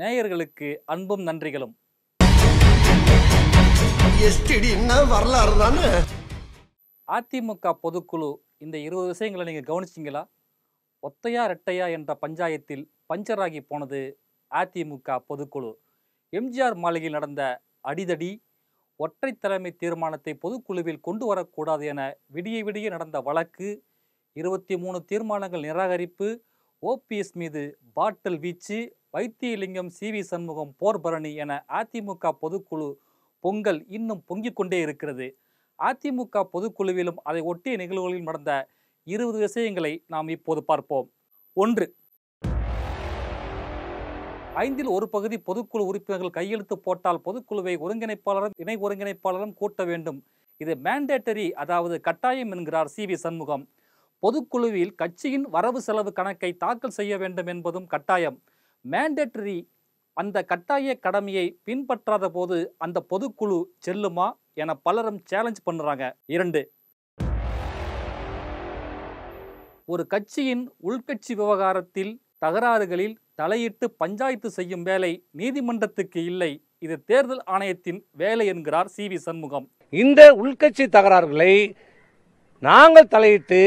நேயர்களுக்கு அன்பும் நன்றிகளும் வரலாறு தானே அதிமுக பொதுக்குழு இந்த இருபது விஷயங்களை நீங்கள் கவனிச்சிங்களா ஒத்தையா ரெட்டையா என்ற பஞ்சாயத்தில் பஞ்சராகி போனது அதிமுக பொதுக்குழு எம்ஜிஆர் மாளிகையில் நடந்த அடிதடி ஒற்றை தலைமை தீர்மானத்தை பொதுக்குழுவில் கொண்டு வரக்கூடாது என விடிய விடிய நடந்த வழக்கு இருபத்தி மூணு தீர்மானங்கள் நிராகரிப்பு ஓபிஎஸ் மீது பாட்டில் வீச்சு வைத்தியலிங்கம் சி வி சண்முகம் போர்பரணி என அதிமுக பொதுக்குழு பொங்கல் இன்னும் பொங்கிக் கொண்டே இருக்கிறது அதிமுக பொதுக்குழுவிலும் அதை ஒட்டிய நிகழ்வுகளில் நடந்த இருபது விஷயங்களை நாம் இப்போது பார்ப்போம் ஒன்று ஐந்தில் ஒரு பகுதி பொதுக்குழு உறுப்பினர்கள் கையெழுத்து போட்டால் பொதுக்குழுவை ஒருங்கிணைப்பாளரும் இணை ஒருங்கிணைப்பாளரும் கூட்ட வேண்டும் இது மேண்டேட்டரி அதாவது கட்டாயம் என்கிறார் சி வி சண்முகம் பொதுக்குழுவில் கட்சியின் வரவு செலவு கணக்கை தாக்கல் செய்ய வேண்டும் என்பதும் கட்டாயம் மேண்டேட்டரி அந்த கட்டாய கடமையை பின்பற்றாத போது அந்த பொதுக்குழு செல்லுமா என பலரும் சேலஞ்ச் பண்ணுறாங்க இரண்டு ஒரு கட்சியின் உள்கட்சி விவகாரத்தில் தகராறுகளில் தலையிட்டு பஞ்சாயத்து செய்யும் வேலை நீதிமன்றத்துக்கு இல்லை இது தேர்தல் ஆணையத்தின் வேலை என்கிறார் சி வி சண்முகம் இந்த உள்கட்சி தகராறுகளை நாங்கள் தலையிட்டு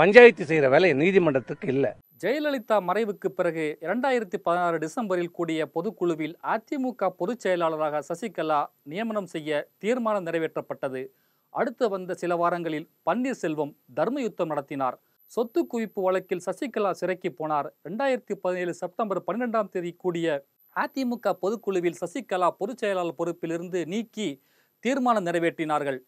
பஞ்சாயத்து செய்கிற வேலை நீதிமன்றத்துக்கு இல்லை ஜெயலலிதா மறைவுக்கு பிறகு இரண்டாயிரத்தி பதினாறு டிசம்பரில் கூடிய பொதுக்குழுவில் அதிமுக பொதுச் செயலாளராக சசிகலா நியமனம் செய்ய தீர்மானம் நிறைவேற்றப்பட்டது அடுத்து வந்த சில வாரங்களில் பன்னீர்செல்வம் தர்ம யுத்தம் நடத்தினார் சொத்து குவிப்பு வழக்கில் சசிகலா சிறைக்கு போனார் ரெண்டாயிரத்தி பதினேழு செப்டம்பர் பன்னிரெண்டாம் தேதி கூடிய அதிமுக பொதுக்குழுவில் சசிகலா பொதுச் செயலாளர் பொறுப்பிலிருந்து நீக்கி தீர்மானம் நிறைவேற்றினார்கள்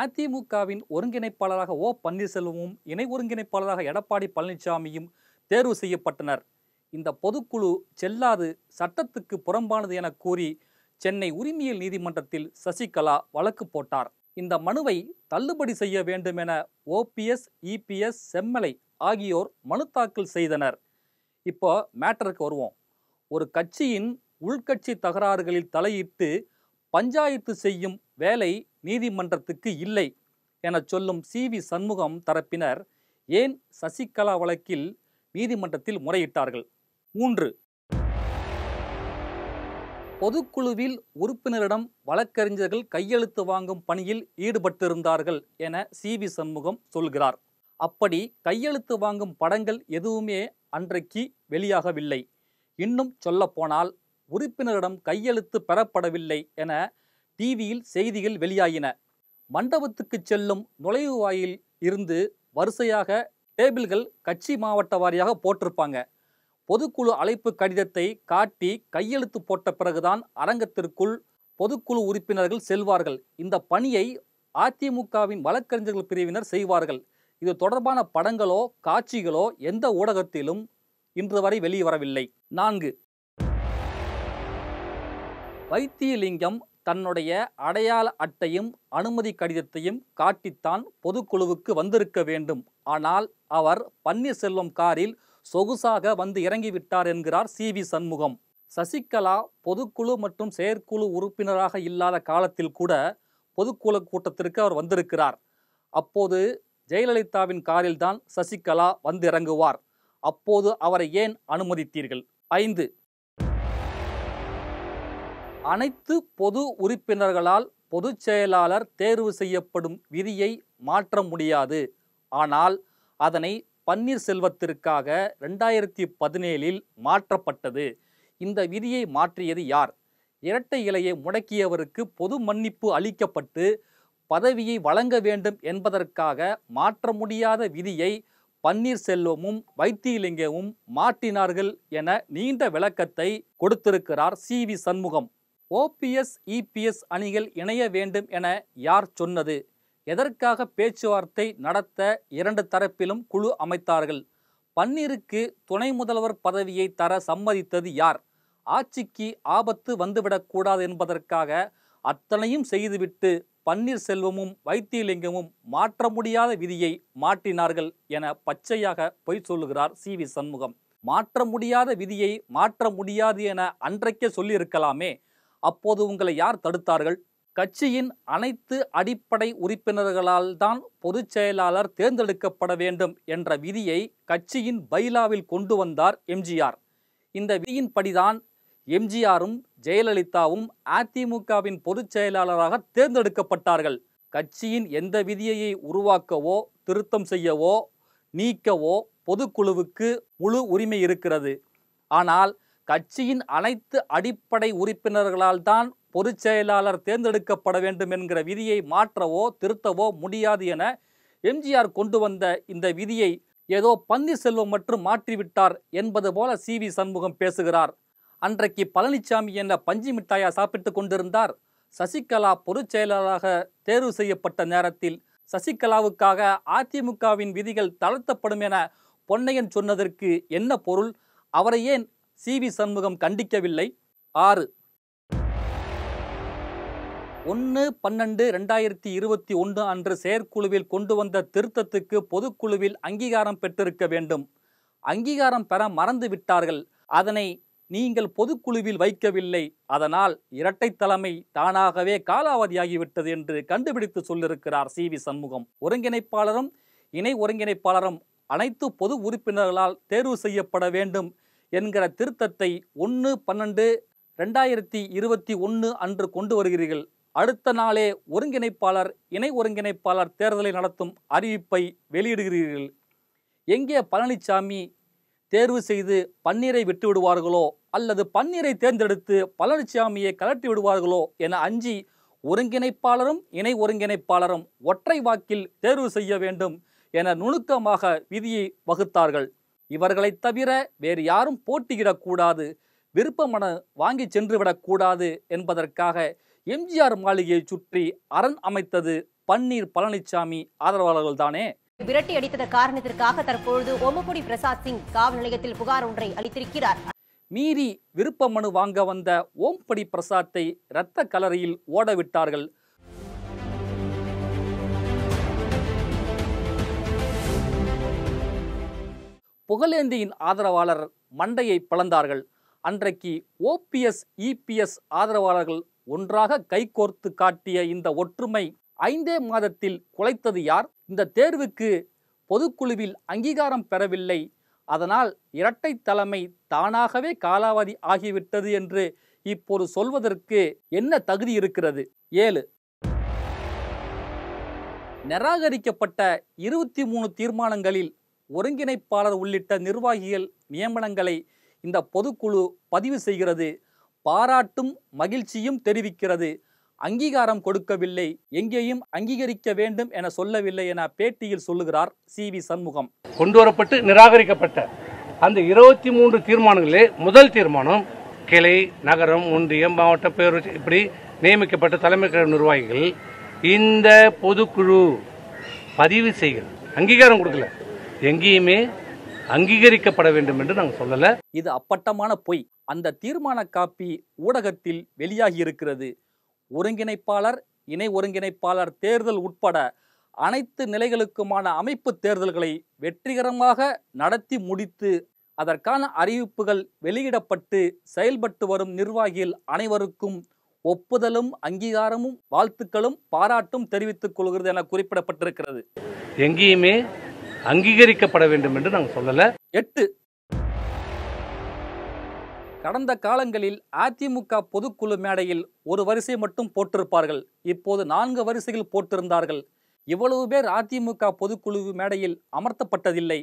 அதிமுகவின் ஒருங்கிணைப்பாளராக ஓ பன்னீர்செல்வமும் இணை ஒருங்கிணைப்பாளராக எடப்பாடி பழனிசாமியும் தேர்வு செய்யப்பட்டனர் இந்த பொதுக்குழு செல்லாது சட்டத்துக்கு புறம்பானது என கூறி சென்னை உரிமையல் நீதிமன்றத்தில் சசிகலா வழக்கு போட்டார் இந்த மனுவை தள்ளுபடி செய்ய வேண்டும் என ஓபிஎஸ் இபிஎஸ் செம்மலை ஆகியோர் மனு தாக்கல் செய்தனர் இப்போ மேட்டருக்கு வருவோம் ஒரு கட்சியின் உள்கட்சி தகராறுகளில் தலையிட்டு பஞ்சாயத்து செய்யும் வேலை நீதிமன்றத்துக்கு இல்லை என சொல்லும் சி வி சண்முகம் தரப்பினர் ஏன் சசிகலா வழக்கில் நீதிமன்றத்தில் முறையிட்டார்கள் மூன்று பொதுக்குழுவில் உறுப்பினரிடம் வழக்கறிஞர்கள் கையெழுத்து வாங்கும் பணியில் ஈடுபட்டிருந்தார்கள் என சி வி சண்முகம் சொல்கிறார் அப்படி கையெழுத்து வாங்கும் படங்கள் எதுவுமே அன்றைக்கு வெளியாகவில்லை இன்னும் சொல்லப்போனால் உறுப்பினரிடம் கையெழுத்து பெறப்படவில்லை என டிவியில் செய்திகள் வெளியாகின மண்டபத்துக்கு செல்லும் நுழைவு வாயில் இருந்து வரிசையாக டேபிள்கள் கட்சி மாவட்ட வாரியாக போட்டிருப்பாங்க பொதுக்குழு அழைப்பு கடிதத்தை காட்டி கையெழுத்து போட்ட பிறகுதான் அரங்கத்திற்குள் பொதுக்குழு உறுப்பினர்கள் செல்வார்கள் இந்த பணியை அதிமுகவின் வழக்கறிஞர்கள் பிரிவினர் செய்வார்கள் இது தொடர்பான படங்களோ காட்சிகளோ எந்த ஊடகத்திலும் இன்று வரை வெளிவரவில்லை நான்கு வைத்தியலிங்கம் தன்னுடைய அடையாள அட்டையும் அனுமதி கடிதத்தையும் காட்டித்தான் பொதுக்குழுவுக்கு வந்திருக்க வேண்டும் ஆனால் அவர் பன்னீர்செல்வம் காரில் சொகுசாக வந்து இறங்கிவிட்டார் என்கிறார் சி வி சண்முகம் சசிகலா பொதுக்குழு மற்றும் செயற்குழு உறுப்பினராக இல்லாத காலத்தில் கூட பொதுக்குழு கூட்டத்திற்கு அவர் வந்திருக்கிறார் அப்போது ஜெயலலிதாவின் காரில்தான் சசிகலா வந்து இறங்குவார் அப்போது அவரை ஏன் அனுமதித்தீர்கள் ஐந்து அனைத்து பொது உறுப்பினர்களால் பொதுச் செயலாளர் தேர்வு செய்யப்படும் விதியை மாற்ற முடியாது ஆனால் அதனை பன்னீர்செல்வத்திற்காக ரெண்டாயிரத்தி பதினேழில் மாற்றப்பட்டது இந்த விதியை மாற்றியது யார் இரட்டை இலையை முடக்கியவருக்கு பொது மன்னிப்பு அளிக்கப்பட்டு பதவியை வழங்க வேண்டும் என்பதற்காக மாற்ற முடியாத விதியை பன்னீர்செல்வமும் வைத்தியலிங்கமும் மாற்றினார்கள் என நீண்ட விளக்கத்தை கொடுத்திருக்கிறார் C V Shanmugam OPS EPS அணிகள் இணைய வேண்டும் என யார் சொன்னது எதற்காக பேச்சுவார்த்தை நடத்த இரண்டு தரப்பிலும் குழு அமைத்தார்கள் பன்னீருக்கு துணை முதல்வர் பதவியை தர சம்மதித்தது யார் ஆட்சிக்கு ஆபத்து வந்துவிடக்கூடாது என்பதற்காக அத்தனையும் செய்துவிட்டு பன்னீர்செல்வமும் வைத்தியலிங்கமும் மாற்ற முடியாத விதியை மாற்றினார்கள் என பச்சையாக பொய் சொல்லுகிறார் சி வி சண்முகம் மாற்ற முடியாத விதியை மாற்ற முடியாது என அன்றைக்கே சொல்லியிருக்கலாமே அப்போது உங்களை யார் தடுத்தார்கள் கட்சியின் அனைத்து அடிப்படை உறுப்பினர்களால் தான் பொதுச் செயலாளர் தேர்ந்தெடுக்கப்பட வேண்டும் என்ற விதியை கட்சியின் பைலாவில் கொண்டு வந்தார் எம்ஜிஆர் இந்த விதியின்படிதான் எம்ஜிஆரும் ஜெயலலிதாவும் அதிமுகவின் பொதுச் செயலாளராக தேர்ந்தெடுக்கப்பட்டார்கள் கட்சியின் எந்த விதியையை உருவாக்கவோ திருத்தம் செய்யவோ நீக்கவோ பொதுக்குழுவுக்கு முழு உரிமை இருக்கிறது ஆனால் கட்சியின் அனைத்து அடிப்படை உறுப்பினர்களால் தான் பொதுச்செயலாளர் தேர்ந்தெடுக்கப்பட வேண்டும் என்கிற விதியை மாற்றவோ திருத்தவோ முடியாது என எம்ஜிஆர் கொண்டு வந்த இந்த விதியை ஏதோ பந்தி செல்வம் மற்றும் மாற்றிவிட்டார் என்பது போல சி வி சண்முகம் பேசுகிறார் அன்றைக்கு பழனிசாமி என்ற பஞ்சு மிட்டாயா சாப்பிட்டு கொண்டிருந்தார் சசிகலா பொதுச் செயலாளராக தேர்வு செய்யப்பட்ட நேரத்தில் சசிகலாவுக்காக அதிமுகவின் விதிகள் தளர்த்தப்படும் என பொன்னையன் சொன்னதற்கு என்ன பொருள் அவரை ஏன் சி வி சண்முகம் கண்டிக்கவில்லை ஆறு ஒன்று பன்னெண்டு ரெண்டாயிரத்தி இருபத்தி ஒன்று அன்று செயற்குழுவில் கொண்டு வந்த திருத்தத்துக்கு பொதுக்குழுவில் அங்கீகாரம் பெற்றிருக்க வேண்டும் அங்கீகாரம் பெற மறந்து விட்டார்கள் அதனை நீங்கள் பொதுக்குழுவில் வைக்கவில்லை அதனால் இரட்டை தலைமை தானாகவே காலாவதியாகிவிட்டது என்று கண்டுபிடித்து சொல்லிருக்கிறார் சி வி சண்முகம் ஒருங்கிணைப்பாளரும் இணை ஒருங்கிணைப்பாளரும் அனைத்து பொது உறுப்பினர்களால் தேர்வு செய்யப்பட வேண்டும் என்கிற திருத்தத்தை ஒன்று பன்னெண்டு ரெண்டாயிரத்தி இருபத்தி ஒன்று அன்று கொண்டு வருகிறீர்கள் அடுத்த நாளே ஒருங்கிணைப்பாளர் இணை ஒருங்கிணைப்பாளர் தேர்தலை நடத்தும் அறிவிப்பை வெளியிடுகிறீர்கள் எங்கே பழனிசாமி தேர்வு செய்து பன்னீரை விட்டு விடுவார்களோ அல்லது பன்னீரை தேர்ந்தெடுத்து பழனிசாமியை கலட்டி விடுவார்களோ என அஞ்சி ஒருங்கிணைப்பாளரும் இணை ஒருங்கிணைப்பாளரும் ஒற்றை வாக்கில் தேர்வு செய்ய வேண்டும் என நுணுக்கமாக விதியை வகுத்தார்கள் இவர்களைத் தவிர வேறு யாரும் போட்டியிடக்கூடாது விருப்பமன வாங்கி சென்றுவிடக்கூடாது என்பதற்காக எம்ஜிஆர் மாளிகையை சுற்றி அரண் அமைத்தது பன்னீர் பழனிசாமி ஆதரவாளர்கள் தானே விரட்டி அடித்தத காரணத்திற்காக தற்பொழுது ஓமபுடி பிரசாத் சிங் காவல் நிலையத்தில் புகார் ஒன்றை அளித்திருக்கிறார் மீறி விருப்ப மனு வாங்க வந்த ஓம்படி பிரசாத்தை இரத்த கலரையில் ஓடவிட்டார்கள் புகழேந்தியின் ஆதரவாளர் மண்டையை பிளந்தார்கள் அன்றைக்கு ஓபிஎஸ் இபிஎஸ் ஆதரவாளர்கள் ஒன்றாக கைகோர்த்து காட்டிய இந்த ஒற்றுமை ஐந்தே மாதத்தில் குலைத்தது யார் இந்த தேர்வுக்கு பொதுக்குழுவில் அங்கீகாரம் பெறவில்லை அதனால் இரட்டை தலைமை தானாகவே காலாவதி ஆகிவிட்டது என்று இப்போது சொல்வதற்கு என்ன தகுதி இருக்கிறது ஏழு நிராகரிக்கப்பட்ட இருபத்தி மூணு தீர்மானங்களில் ஒருங்கிணைப்பாளர் உள்ளிட்ட நிர்வாகிகள் நியமனங்களை இந்த பொதுக்குழு பதிவு செய்கிறது பாராட்டும் மகிழ்ச்சியும் தெரிவிக்கிறது அங்கீகாரம் கொடுக்கவில்லை எங்கேயும் அங்கீகரிக்க வேண்டும் என சொல்லவில்லை என பேட்டியில் சொல்லுகிறார் சி வி சண்முகம் கொண்டு வரப்பட்டு நிராகரிக்கப்பட்ட அந்த இருபத்தி மூன்று தீர்மானங்களே முதல் தீர்மானம் கிளை நகரம் ஒன்றியம் மாவட்ட பேரூர் இப்படி நியமிக்கப்பட்ட தலைமை நிர்வாகிகள் இந்த பொதுக்குழு பதிவு செய்கிறது அங்கீகாரம் கொடுக்கல எங்கேயுமே அங்கீகரிக்கப்பட வேண்டும் என்று நாங்கள் சொல்லலை இது அப்பட்டமான பொய் அந்த தீர்மான காப்பி ஊடகத்தில் வெளியாகி இருக்கிறது ஒருங்கிணைப்பாளர் இணை ஒருங்கிணைப்பாளர் தேர்தல் உட்பட அனைத்து நிலைகளுக்குமான அமைப்பு தேர்தல்களை வெற்றிகரமாக நடத்தி முடித்து அதற்கான அறிவிப்புகள் வெளியிடப்பட்டு செயல்பட்டு வரும் நிர்வாகிகள் அனைவருக்கும் ஒப்புதலும் அங்கீகாரமும் வாழ்த்துக்களும் பாராட்டும் தெரிவித்துக் கொள்கிறது என குறிப்பிடப்பட்டிருக்கிறது எங்கேயுமே அங்கீகரிக்கப்பட வேண்டும் என்று நாங்கள் சொல்லலை எட்டு கடந்த காலங்களில் அதிமுக பொதுக்குழு மேடையில் ஒரு வரிசை மட்டும் போட்டிருப்பார்கள் இப்போது நான்கு வரிசைகள் போட்டிருந்தார்கள் இவ்வளவு பேர் அதிமுக பொதுக்குழு மேடையில் அமர்த்தப்பட்டதில்லை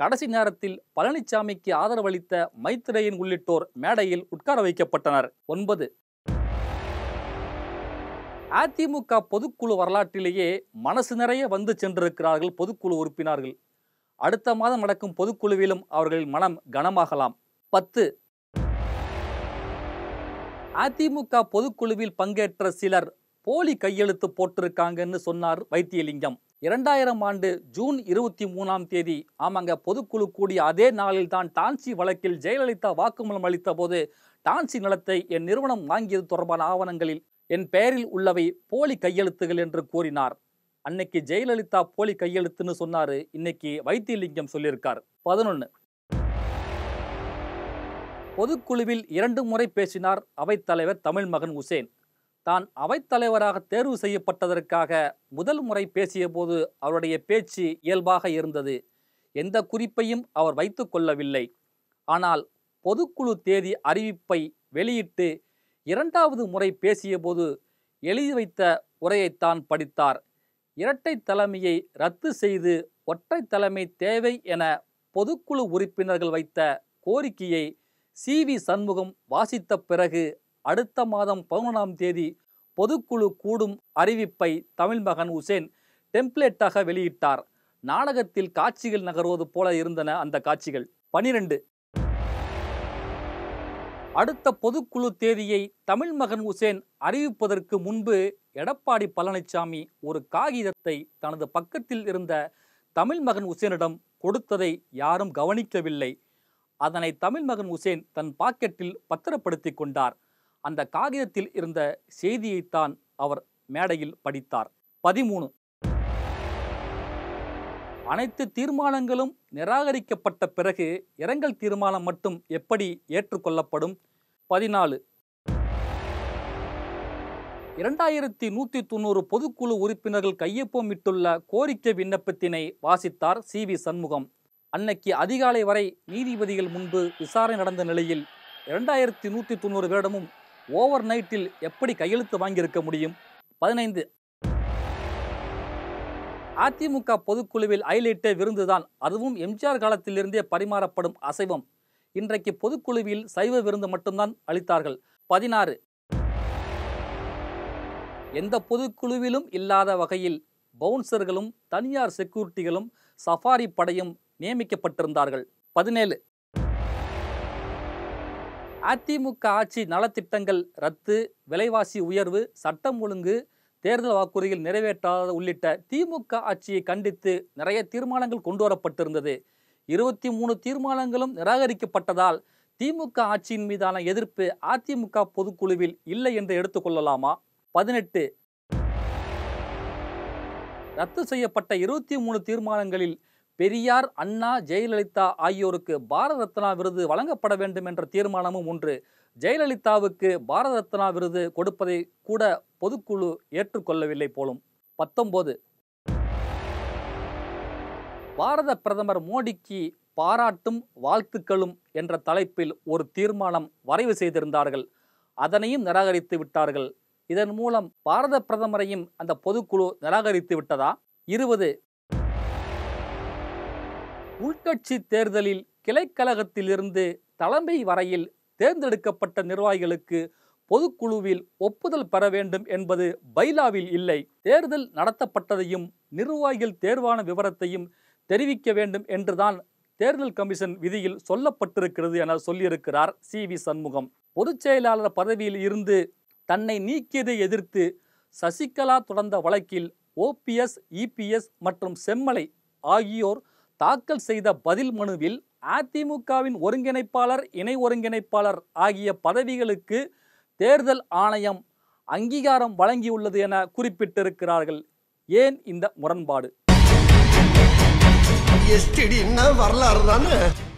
கடைசி நேரத்தில் பழனிசாமிக்கு ஆதரவளித்த மைத்திரையின் உள்ளிட்டோர் மேடையில் உட்கார வைக்கப்பட்டனர் ஒன்பது அதிமுக பொதுக்குழு வரலாற்றிலேயே மனசு நிறைய வந்து சென்றிருக்கிறார்கள் பொதுக்குழு உறுப்பினார்கள் அடுத்த மாதம் நடக்கும் பொதுக்குழுவிலும் அவர்களின் மனம் கனமாகலாம் பத்து அதிமுக பொதுக்குழுவில் பங்கேற்ற சிலர் போலி கையெழுத்து போட்டிருக்காங்கன்னு சொன்னார் வைத்தியலிங்கம் இரண்டாயிரம் ஆண்டு ஜூன் இருபத்தி மூணாம் தேதி ஆமாங்க பொதுக்குழு கூடிய அதே நாளில் தான் டான்சி வழக்கில் ஜெயலலிதா வாக்குமூலம் அளித்த போது டான்சி நிலத்தை என் நிறுவனம் வாங்கியது தொடர்பான ஆவணங்களில் என் பெயரில் உள்ளவை போலி கையெழுத்துகள் என்று கூறினார் அன்னைக்கு ஜெயலலிதா போலி கையெழுத்துன்னு சொன்னாரு இன்னைக்கு வைத்தியலிங்கம் சொல்லியிருக்கார் பதினொன்னு பொதுக்குழுவில் இரண்டு முறை பேசினார் அவைத்தலைவர் தமிழ் மகன் உசேன் தான் அவைத்தலைவராக தேர்வு செய்யப்பட்டதற்காக முதல் முறை பேசிய போது அவருடைய பேச்சு இயல்பாக இருந்தது எந்த குறிப்பையும் அவர் வைத்து கொள்ளவில்லை ஆனால் பொதுக்குழு தேதி அறிவிப்பை வெளியிட்டு இரண்டாவது முறை பேசியபோது எழுதி வைத்த உரையைத்தான் படித்தார் இரட்டை தலைமையை ரத்து செய்து ஒற்றை தலைமை தேவை என பொதுக்குழு உறுப்பினர்கள் வைத்த கோரிக்கையை சி வி சண்முகம் வாசித்த பிறகு அடுத்த மாதம் பதினொன்றாம் தேதி பொதுக்குழு கூடும் அறிவிப்பை தமிழ் மகன் உசேன் டெம்ப்ளேட்டாக வெளியிட்டார் நாடகத்தில் காட்சிகள் நகர்வது போல இருந்தன அந்த காட்சிகள் பனிரெண்டு அடுத்த பொதுக்குழு தேதியை தமிழ் மகன் உசேன் அறிவிப்பதற்கு முன்பு எடப்பாடி பழனிசாமி ஒரு காகிதத்தை தனது பக்கத்தில் இருந்த தமிழ் மகன் உசேனிடம் கொடுத்ததை யாரும் கவனிக்கவில்லை அதனை தமிழ் மகன் உசேன் தன் பாக்கெட்டில் பத்திரப்படுத்தி கொண்டார் அந்த காகிதத்தில் இருந்த செய்தியைத்தான் அவர் மேடையில் படித்தார் பதிமூணு அனைத்து தீர்மானங்களும் நிராகரிக்கப்பட்ட பிறகு இரங்கல் தீர்மானம் மட்டும் எப்படி ஏற்றுக்கொள்ளப்படும் பதினாலு இரண்டாயிரத்தி நூற்றி தொண்ணூறு பொதுக்குழு உறுப்பினர்கள் கையொப்பமிட்டுள்ள கோரிக்கை விண்ணப்பத்தினை வாசித்தார் சி வி சண்முகம் அன்னைக்கு அதிகாலை வரை நீதிபதிகள் முன்பு விசாரணை நடந்த நிலையில் இரண்டாயிரத்தி நூற்றி தொண்ணூறு பேரிடமும் ஓவர் நைட்டில் எப்படி கையெழுத்து வாங்கியிருக்க முடியும் பதினைந்து அதிமுக பொதுக்குழுவில் ஐலைட்டே விருந்துதான் அதுவும் எம்ஜிஆர் காலத்திலிருந்தே பரிமாறப்படும் அசைவம் இன்றைக்கு பொதுக்குழுவில் சைவ விருந்து மட்டும்தான் அளித்தார்கள் பதினாறு எந்த பொதுக்குழுவிலும் இல்லாத வகையில் பவுன்சர்களும் தனியார் செக்யூரிட்டிகளும் சஃபாரி படையும் நியமிக்கப்பட்டிருந்தார்கள் பதினேழு அதிமுக ஆட்சி நலத்திட்டங்கள் ரத்து விலைவாசி உயர்வு சட்டம் ஒழுங்கு தேர்தல் வாக்குறுதிகள் நிறைவேற்றாத உள்ளிட்ட திமுக ஆட்சியை கண்டித்து நிறைய தீர்மானங்கள் கொண்டு வரப்பட்டிருந்தது இருபத்தி மூணு தீர்மானங்களும் நிராகரிக்கப்பட்டதால் திமுக ஆட்சியின் மீதான எதிர்ப்பு அதிமுக பொதுக்குழுவில் இல்லை என்று எடுத்துக்கொள்ளலாமா பதினெட்டு ரத்து செய்யப்பட்ட இருபத்தி மூணு தீர்மானங்களில் பெரியார் அண்ணா ஜெயலலிதா ஆகியோருக்கு பாரத ரத்னா விருது வழங்கப்பட வேண்டும் என்ற தீர்மானமும் ஒன்று ஜெயலலிதாவுக்கு பாரத ரத்னா விருது கொடுப்பதை கூட பொதுக்குழு ஏற்றுக்கொள்ளவில்லை போலும் பத்தொன்பது பாரத பிரதமர் மோடிக்கு பாராட்டும் வாழ்த்துக்களும் என்ற தலைப்பில் ஒரு தீர்மானம் வரைவு செய்திருந்தார்கள் அதனையும் நிராகரித்து விட்டார்கள் இதன் மூலம் பாரத பிரதமரையும் அந்த பொதுக்குழு நிராகரித்து விட்டதா இருபது உள்கட்சி தேர்தலில் கிளைக்கழகத்திலிருந்து தலைமை வரையில் தேர்ந்தெடுக்கப்பட்ட நிர்வாகிகளுக்கு பொதுக்குழுவில் ஒப்புதல் பெற வேண்டும் என்பது பைலாவில் இல்லை தேர்தல் நடத்தப்பட்டதையும் நிர்வாகிகள் தேர்வான விவரத்தையும் தெரிவிக்க வேண்டும் என்றுதான் தேர்தல் கமிஷன் விதியில் சொல்லப்பட்டிருக்கிறது என சொல்லியிருக்கிறார் சி வி சண்முகம் பொதுச் செயலாளர் பதவியில் இருந்து தன்னை நீக்கியதை எதிர்த்து சசிகலா தொடர்ந்த வழக்கில் ஓபிஎஸ் இபிஎஸ் மற்றும் செம்மலை ஆகியோர் தாக்கல் செய்த பதில் மனுவில் அதிமுகவின் ஒருங்கிணைப்பாளர் இணை ஒருங்கிணைப்பாளர் ஆகிய பதவிகளுக்கு தேர்தல் ஆணையம் அங்கீகாரம் வழங்கியுள்ளது என குறிப்பிட்டிருக்கிறார்கள் ஏன் இந்த முரண்பாடு வரலாறு தானே